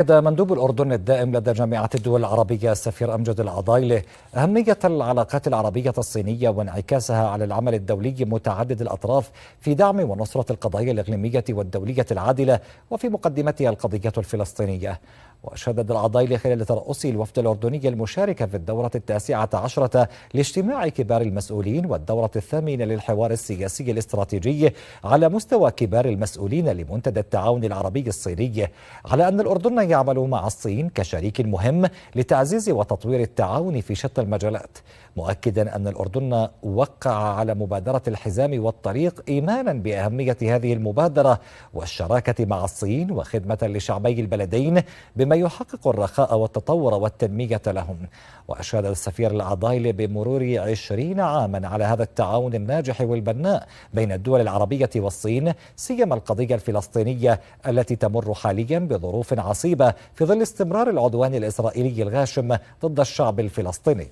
أكد مندوب الأردن الدائم لدى جامعة الدول العربية السفير أمجد العضايله أهمية العلاقات العربية الصينية وانعكاسها على العمل الدولي متعدد الأطراف في دعم ونصرة القضايا الإقليمية والدولية العادلة وفي مقدمتها القضية الفلسطينية وشدد العضايله خلال ترأس الوفد الأردني المشارك في الدورة التاسعة عشرة لاجتماع كبار المسؤولين والدورة الثامنة للحوار السياسي الاستراتيجي على مستوى كبار المسؤولين لمنتدى التعاون العربي الصيني على أن الأردن يعمل مع الصين كشريك مهم لتعزيز وتطوير التعاون في شتى المجالات مؤكدا أن الأردن وقع على مبادرة الحزام والطريق إيمانا بأهمية هذه المبادرة والشراكة مع الصين وخدمة لشعبي البلدين بما يحقق الرخاء والتطور والتنمية لهم وأشاد السفير العضايلي بمرور عشرين عاما على هذا التعاون الناجح والبناء بين الدول العربية والصين سيما القضية الفلسطينية التي تمر حاليا بظروف عصيبة الغريبة في ظل استمرار العدوان الإسرائيلي الغاشم ضد الشعب الفلسطيني